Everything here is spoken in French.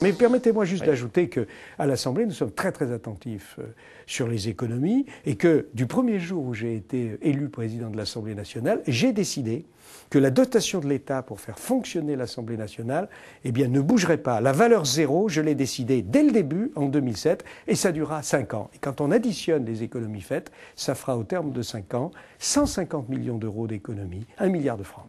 Mais permettez-moi juste d'ajouter que à l'Assemblée, nous sommes très très attentifs euh, sur les économies et que du premier jour où j'ai été euh, élu président de l'Assemblée nationale, j'ai décidé que la dotation de l'État pour faire fonctionner l'Assemblée nationale, eh bien, ne bougerait pas. La valeur zéro, je l'ai décidé dès le début, en 2007, et ça durera cinq ans. Et quand on additionne les économies faites, ça fera au terme de cinq ans 150 millions d'euros d'économies, un milliard de francs.